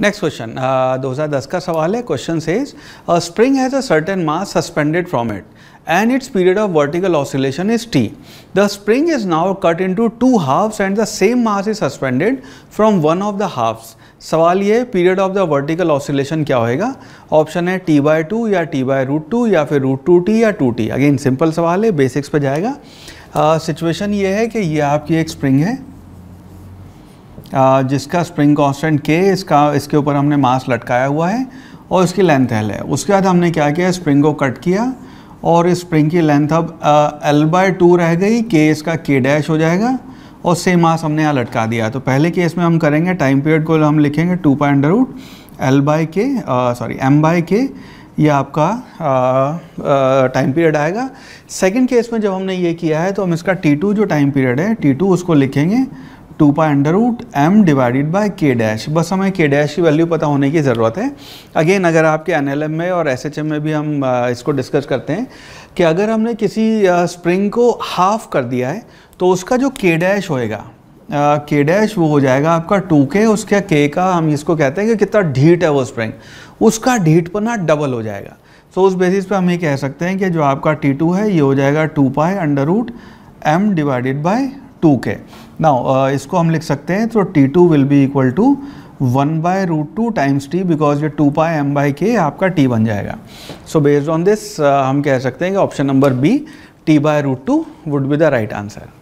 next question 2010 का सवाल है question says a spring has a certain mass suspended from it and its period of vertical oscillation is T the spring is now cut into two halves and the same mass is suspended from one of the halves सवाल ये period of the vertical oscillation क्या होएगा option है T by two या T by root two या फिर root two T या two T again simple सवाल है बेसिक्स पे जाएगा सिचुएशन uh, ये है कि ये आपकी एक स्प्रिंग है जिसका स्प्रिंग कांस्टेंट के इसका इसके ऊपर हमने मास लटकाया हुआ है और इसकी लेंथ एल है उसके बाद हमने क्या किया स्प्रिंग को कट किया और इस स्प्रिंग की लेंथ अब एल बाय टू रह गई के इसका के डैश हो जाएगा और सेम मास हमने यहाँ लटका दिया तो पहले केस में हम करेंगे टाइम पीरियड को हम लिखेंगे two pi under root L by K sorry M by K ये आपका टाइम पीरियड आएगा सेकंड केस में जब हमने ये किया है तो हम इसका टी टू जो टाइम पीरियड है टी टू उसको लिखेंगे two pi under root M divided by K dash बस हमें के डैश की वैल्यू पता होने की ज़रूरत है अगेन अगर आपके एन में और एस में भी हम इसको डिस्कस करते हैं कि अगर हमने किसी स्प्रिंग को हाफ कर दिया है तो उसका जो के डैश होएगा के डैश वो हो जाएगा आपका टू के उसके के का हम इसको कहते हैं कि कितना ढीट है वो स्प्रिंग उसका ढीट पर ना डबल हो जाएगा सो so, उस बेसिस पे हम ये कह सकते हैं कि जो आपका टी टू है ये हो जाएगा two pi under root M divided by two K ना uh, इसको हम लिख सकते हैं तो T two will be equal to one by root two times T because ये two pi M by K आपका टी बन जाएगा सो बेस्ड ऑन दिस हम कह सकते हैं कि option number B T by root two would be the right answer